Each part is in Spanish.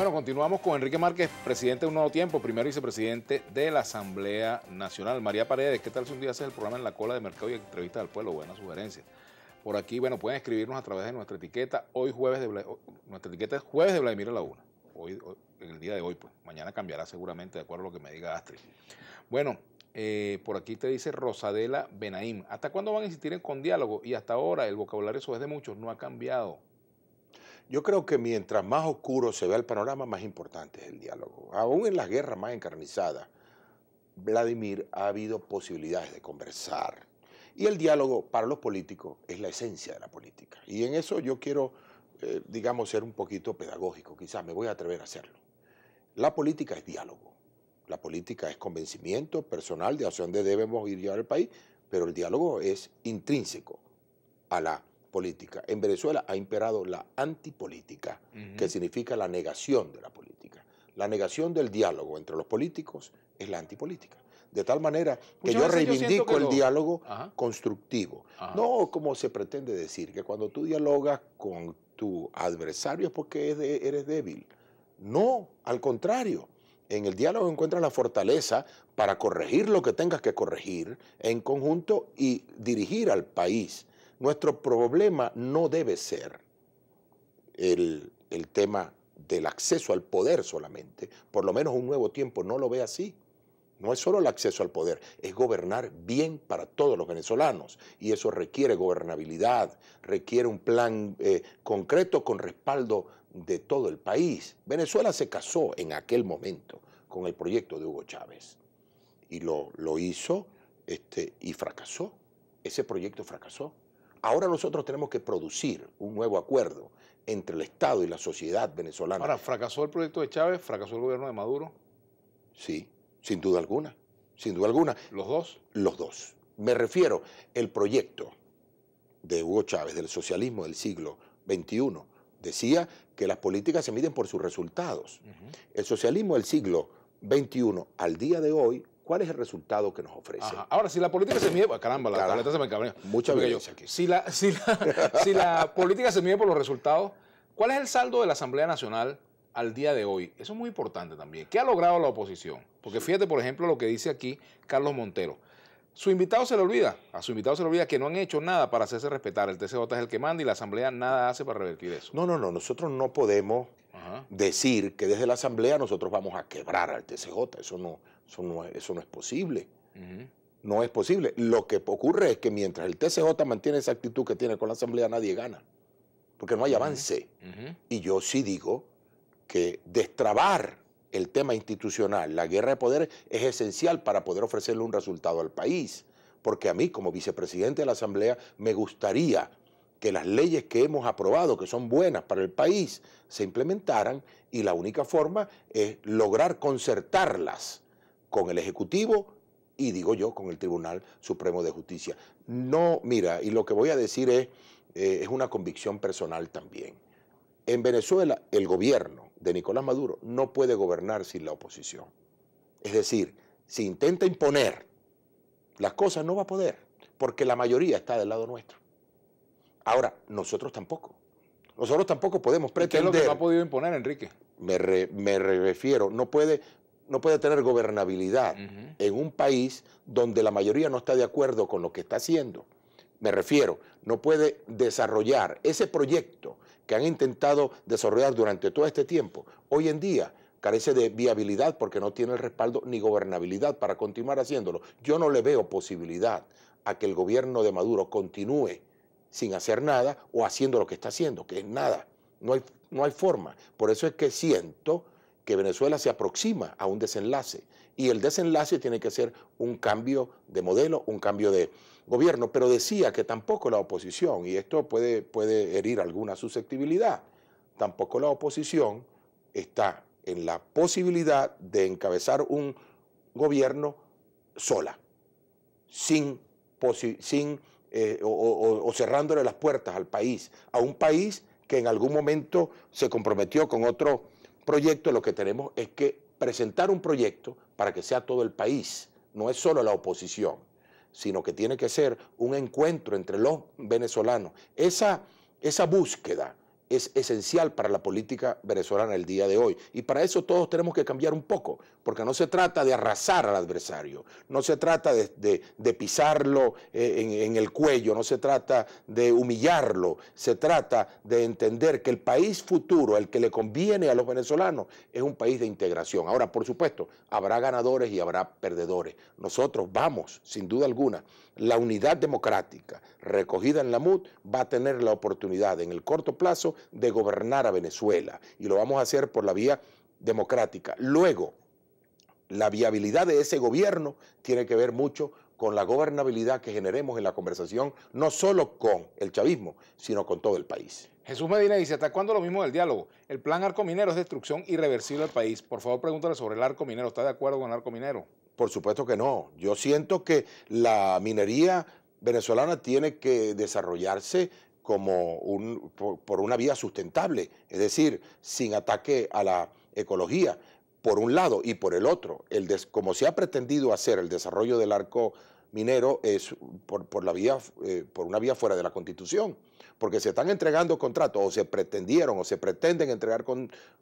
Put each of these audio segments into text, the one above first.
Bueno, continuamos con Enrique Márquez, presidente de un nuevo tiempo, primer vicepresidente de la Asamblea Nacional. María Paredes, ¿qué tal si un día haces el programa en la cola de mercado y entrevista al pueblo? Buena sugerencia. Por aquí, bueno, pueden escribirnos a través de nuestra etiqueta. Hoy jueves de nuestra etiqueta es jueves de Vladimir a la una. Hoy, en el día de hoy, pues. Mañana cambiará seguramente, de acuerdo a lo que me diga Astrid. Bueno, eh, por aquí te dice Rosadela Benaim. ¿Hasta cuándo van a insistir en, con diálogo? Y hasta ahora el vocabulario, eso es de muchos, no ha cambiado. Yo creo que mientras más oscuro se ve el panorama, más importante es el diálogo. Aún en las guerras más encarnizadas, Vladimir ha habido posibilidades de conversar. Y el diálogo para los políticos es la esencia de la política. Y en eso yo quiero, eh, digamos, ser un poquito pedagógico, quizás me voy a atrever a hacerlo. La política es diálogo. La política es convencimiento personal de hacia dónde debemos ir llevar el país, pero el diálogo es intrínseco a la política. En Venezuela ha imperado la antipolítica, que significa la negación de la política. La negación del diálogo entre los políticos es la antipolítica. De tal manera que yo reivindico el diálogo constructivo. No como se pretende decir, que cuando tú dialogas con tu adversario es porque eres débil. No, al contrario. En el diálogo encuentras la fortaleza para corregir lo que tengas que corregir en conjunto y dirigir al país nuestro problema no debe ser el, tema del acceso al poder solamente, por lo menos un nuevo tiempo no lo ve así. No es solo el acceso al poder, es gobernar bien para todos los venezolanos. Y eso requiere gobernabilidad, requiere un plan eh, concreto con respaldo de todo el país. Venezuela se casó en aquel momento con el proyecto de Hugo Chávez y lo, lo hizo este, y fracasó. Ese proyecto fracasó. Ahora nosotros tenemos que producir un nuevo acuerdo entre el Estado y la sociedad venezolana. Ahora, ¿fracasó el proyecto de Chávez? ¿Fracasó el gobierno de Maduro? Sí, sin duda alguna, sin duda alguna. ¿Los dos? Los dos. Me refiero, el proyecto de Hugo Chávez, del socialismo del siglo XXI, decía que las políticas se miden por sus resultados. El socialismo del siglo XXI al día de hoy ¿Cuál es el resultado que nos ofrece? Ahora, si la política se mide, caramba, la se me cabrea. Mucha violencia aquí. Si la, si la política se mide por los resultados, ¿cuál es el saldo de la Asamblea Nacional al día de hoy? Eso es muy importante también. ¿Qué ha logrado la oposición? Porque fíjate, por ejemplo, lo que dice aquí Carlos Montero. Su invitado se le olvida, a su invitado se le olvida que no han hecho nada para hacerse respetar. El TCJ es el que manda y la Asamblea nada hace para revertir eso. No, no, no, nosotros no podemos decir que desde la Asamblea nosotros vamos a quebrar al TCJ. Eso no, eso no, es posible. No es posible. Lo que ocurre es que mientras el TCJ mantiene esa actitud que tiene con la Asamblea, nadie gana, porque no hay avance. Y yo sí digo que destrabar el tema institucional, la guerra de poder es esencial para poder ofrecerle un resultado al país. Porque a mí, como vicepresidente de la Asamblea, me gustaría que las leyes que hemos aprobado, que son buenas para el país, se implementaran y la única forma es lograr concertarlas con el Ejecutivo y, digo yo, con el Tribunal Supremo de Justicia. No, mira, y lo que voy a decir es, eh, es una convicción personal también. En Venezuela, el gobierno de Nicolás Maduro no puede gobernar sin la oposición. Es decir, si intenta imponer las cosas, no va a poder, porque la mayoría está del lado nuestro. Ahora, nosotros tampoco. Nosotros tampoco podemos pretender. ¿Qué es lo que no ha podido imponer, Enrique? Me, refiero, no puede, no puede tener gobernabilidad en un país donde la mayoría no está de acuerdo con lo que está haciendo. Me refiero, no puede desarrollar ese proyecto que han intentado desarrollar durante todo este tiempo. Hoy en día carece de viabilidad porque no tiene el respaldo ni gobernabilidad para continuar haciéndolo. Yo no le veo posibilidad a que el gobierno de Maduro continúe sin hacer nada o haciendo lo que está haciendo, que es nada. No hay, no hay forma. Por eso es que siento que Venezuela se aproxima a un desenlace. Y el desenlace tiene que ser un cambio de modelo, un cambio de gobierno. Pero decía que tampoco la oposición, y esto puede, puede herir alguna susceptibilidad, tampoco la oposición está en la posibilidad de encabezar un gobierno sola, sin, sin eh, o, cerrándole las puertas al país, a un país que en algún momento se comprometió con otro proyecto, lo que tenemos es que presentar un proyecto para que sea todo el país, no es solo la oposición, sino que tiene que ser un encuentro entre los venezolanos. esa búsqueda es esencial para la política venezolana el día de hoy. Y para eso todos tenemos que cambiar un poco, porque no se trata de arrasar al adversario, no se trata de, pisarlo eh, en, en, el cuello, no se trata de humillarlo, se trata de entender que el país futuro, el que le conviene a los venezolanos, es un país de integración. Ahora, por supuesto, habrá ganadores y habrá perdedores. Nosotros vamos, sin duda alguna, la unidad democrática recogida en la MUD va a tener la oportunidad en el corto plazo de gobernar a Venezuela y lo vamos a hacer por la vía democrática. Luego, la viabilidad de ese gobierno tiene que ver mucho con la gobernabilidad que generemos en la conversación, no solo con el chavismo, sino con todo el país. Jesús Medina dice, ¿hasta cuándo lo mismo del diálogo? El plan Arco Minero es destrucción irreversible al país. Por favor, pregúntale sobre el Arco Minero. ¿Está de acuerdo con el Arco Minero? Por supuesto que no. Yo siento que la minería venezolana tiene que desarrollarse como por, una vía sustentable, es decir, sin ataque a la ecología, por un lado y por el otro, el como se ha pretendido hacer el desarrollo del arco minero es por, la vía, eh, por una vía fuera de la Constitución, porque se están entregando contratos o se pretendieron o se pretenden entregar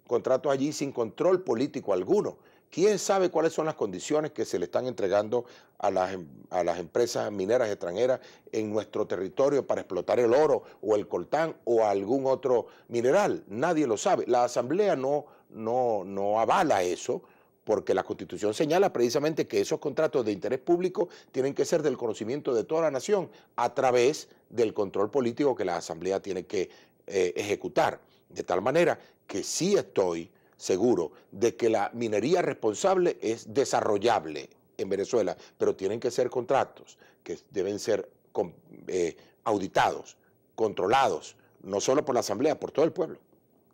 contratos allí sin control político alguno. ¿Quién sabe cuáles son las condiciones que se le están entregando a las, em, a las, empresas mineras extranjeras en nuestro territorio para explotar el oro o el coltán o algún otro mineral? Nadie lo sabe. La Asamblea no, no, no avala eso porque la Constitución señala precisamente que esos contratos de interés público tienen que ser del conocimiento de toda la nación a través del control político que la Asamblea tiene que eh, ejecutar. De tal manera que sí estoy seguro de que la minería responsable es desarrollable en Venezuela, pero tienen que ser contratos que deben ser eh, auditados, controlados, no solo por la Asamblea, por todo el pueblo.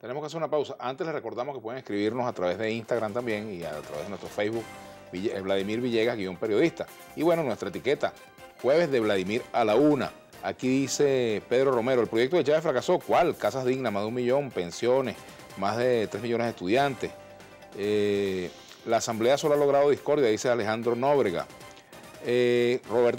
Tenemos que hacer una pausa. Antes les recordamos que pueden escribirnos a través de Instagram también y a través de nuestro Facebook, eh, Vladimir Villegas, guión periodista. Y bueno, nuestra etiqueta, jueves de Vladimir a la una. Aquí dice Pedro Romero, el proyecto de Chávez fracasó. ¿Cuál? Casas dignas, más de un millón, pensiones, más de 3 millones de estudiantes. Eh, la Asamblea solo ha logrado discordia, dice Alejandro Nóbrega. Eh, Roberto.